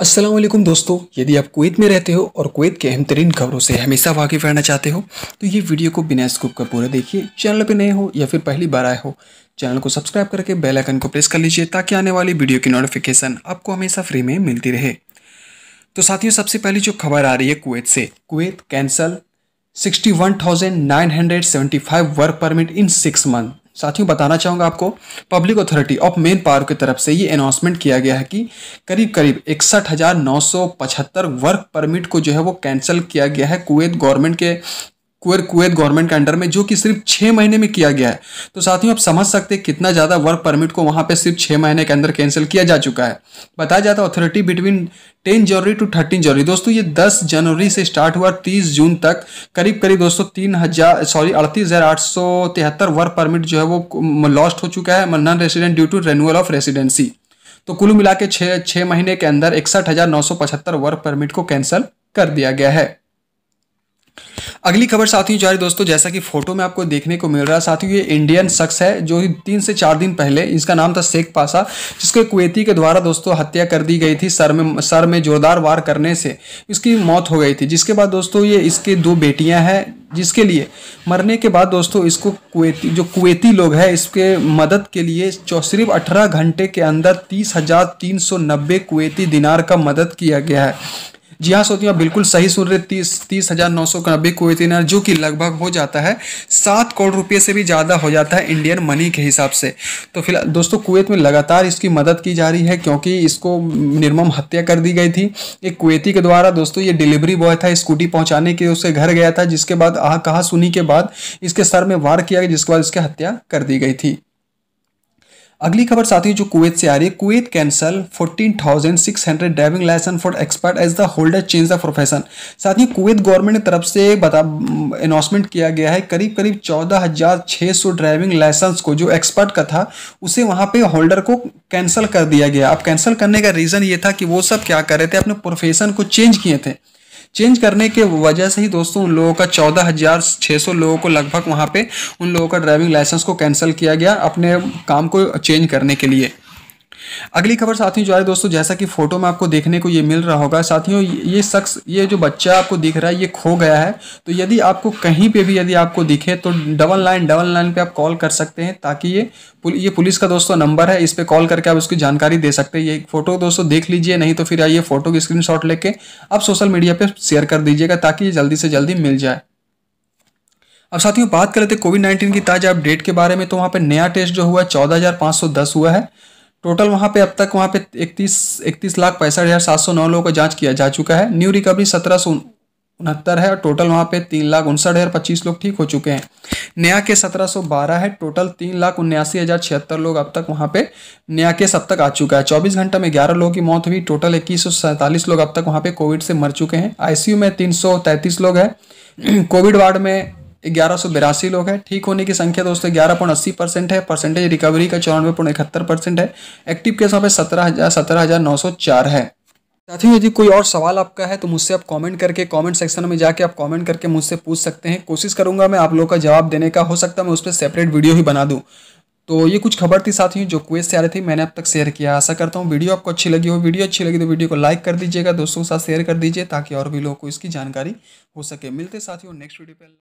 असलम दोस्तों यदि आप कुवैत में रहते हो और कुवैत के अहम तरीन खबरों से हमेशा वाकिफ रहना चाहते हो तो ये वीडियो को बिना स्कूप का पूरा देखिए चैनल पर नए हो या फिर पहली बार आए हो चैनल को सब्सक्राइब करके बेल आइकन को प्रेस कर लीजिए ताकि आने वाली वीडियो की नोटिफिकेशन आपको हमेशा फ्री में मिलती रहे तो साथियों सबसे पहली जो खबर आ रही है कुवैत से Kuwait cancel sixty work permit in six month साथियों बताना चाहूँगा आपको public authority of manpower की तरफ से ये अनाउंसमेंट किया गया है कि करीब करीब इकसठ हज़ार नौ सौ पचहत्तर वर्क परमिट को जो है वो कैंसिल किया गया है कुवैत गवर्नमेंट के कुर कुवैत गवर्नमेंट के अंडर में जो कि सिर्फ छः महीने में किया गया है तो साथियों आप समझ सकते हैं कितना ज़्यादा वर्क परमिट को वहाँ पे सिर्फ छः महीने के अंदर कैंसिल किया जा चुका है बताया जाता है authority between ten January to thirteen January दोस्तों ये दस जनवरी से स्टार्ट हुआ तीस जून तक करीब करीब दोस्तों तीन हज़ार सॉरी अड़तीस हज़ार आठ सौ तिहत्तर वर्क परमिट जो है वो लॉस्ट हो चुका है non resident due to renewal of residency तो कुल मिला के महीने के अंदर इकसठ हज़ार नौ सौ पचहत्तर वर्क परमिट को कैंसिल कर दिया गया है अगली खबर साथियों जारी दोस्तों जैसा कि फोटो में आपको देखने को मिल रहा है साथियों ये इंडियन शख्स है जो तीन से चार दिन पहले इसका नाम था शेख पासा जिसको कुवैती के द्वारा दोस्तों हत्या कर दी गई थी सर में सर में जोरदार वार करने से इसकी मौत हो गई थी जिसके बाद दोस्तों ये इसके दो बेटियां हैं जिसके लिए मरने के बाद दोस्तों इसको कुवैती जो कुवैती लोग हैं इसके मदद के लिए सिर्फ अठारह घंटे के अंदर तीस हज़ार तीन सौ नब्बे कुवैती दिनार का मदद किया गया है जी हाँ श्रोतियों बिल्कुल सही सुन रहे तीस तीस हज़ार नौ सौ नब्बे कुवैती दिनार जो कि लगभग हो जाता है सात करोड़ रुपये से भी ज़्यादा हो जाता है इंडियन मनी के हिसाब से तो फिलहाल दोस्तों कुवैत में लगातार इसकी मदद की जा रही है क्योंकि इसको निर्मम हत्या कर दी गई थी एक कुवैती के द्वारा दोस्तों ये डिलीवरी बॉय था स्कूटी पहुँचाने के उसके घर गया था जिसके बाद आ कहा सुनी के बाद इसके सर में वार किया गया जिसके बाद इसकी हत्या कर दी गई थी अगली खबर साथियों जो कुवैत से आ रही है Kuwait cancel 14,600 driving licence for expert as the holder change the profession साथ ही कुवैत गवर्नमेंट की तरफ से बता अनाउंसमेंट किया गया है करीब करीब 14,600 ड्राइविंग लाइसेंस को जो एक्सपर्ट का था उसे वहां पे होल्डर को कैंसिल कर दिया गया अब कैंसिल करने का रीज़न ये था कि वो सब क्या कर रहे थे अपने प्रोफेशन को चेंज किए थे चेंज करने के वजह से ही दोस्तों उन लोगों का चौदह हज़ार छः सौ लोगों को लगभग वहाँ पे उन लोगों का ड्राइविंग लाइसेंस को कैंसिल किया गया अपने काम को चेंज करने के लिए अगली खबर साथियों जो है दोस्तों जैसा कि फोटो में आपको देखने को ये मिल रहा होगा साथियों ये शख्स ये जो बच्चा आपको दिख रहा है ये खो गया है तो यदि आपको कहीं पे भी यदि आपको दिखे तो डबल नाइन डबल नाइन पे आप कॉल कर सकते हैं ताकि ये पुल, ये पुलिस का दोस्तों नंबर है इस पर कॉल करके आप उसकी जानकारी दे सकते हैं ये फोटो दोस्तों देख लीजिए नहीं तो फिर आइए फोटो की स्क्रीनशॉट लेके आप सोशल मीडिया पर शेयर कर दीजिएगा ताकि ये जल्दी से जल्दी मिल जाए अब साथियों बात कर लेते कोविड नाइन्टीन की ताज़ा अपडेट के बारे में तो वहाँ पर नया टेस्ट जो हुआ चौदह हुआ है टोटल वहाँ पे अब तक वहाँ पे इकतीस इकतीस लाख पैंसठ हज़ार सात सौ नौ लोगों का जांच किया जा चुका है न्यू रिकवरी सत्रह सौ उनहत्तर है और टोटल वहाँ पे तीन लाख उनसठ हज़ार पच्चीस लोग ठीक हो चुके हैं नया केस सत्रह सौ बारह है टोटल तीन लाख उन्यासी हज़ार छिहत्तर लोग अब तक वहाँ पे नया केस अब तक आ चुका है चौबीस घंटे में ग्यारह लोगों की मौत हुई टोटल इक्कीस सौ सैंतालीस लोग अब तक वहाँ पे कोविड से मर चुके हैं आईसीयू में तीन सौ तैंतीस लोग हैं कोविड वार्ड में ग्यारह लोग हैं ठीक होने की संख्या दोस्तों ग्यारह पॉइंट अस्सी परसेंट है परसेंटेज रिकवरी का चौरानवे पॉइंट इकहत्तर परसेंट है एक्टिव केस वहाँ पे सत्रह हज़ार सत्रह हज़ार नौ सौ चार है साथियों यदि कोई और सवाल आपका है तो मुझसे आप कमेंट करके कमेंट सेक्शन में जाके आप कमेंट करके मुझसे पूछ सकते हैं कोशिश करूंगा मैं आप लोगों का जवाब देने का हो सकता है मैं उस पर सेपरेट वीडियो ही बना दूं तो ये कुछ खबर थी साथियों जो क्वेश्चन आ रही थी मैंने अब तक शेयर किया आशा करता हूँ वीडियो आपको अच्छी लगी हो वीडियो अच्छी लगी तो वीडियो को लाइक कर दीजिएगा दोस्तों के साथ शेयर कर दीजिए ताकि और भी लोगों को इसकी जानकारी हो सके मिलते साथियों नेक्स्ट वीडियो पर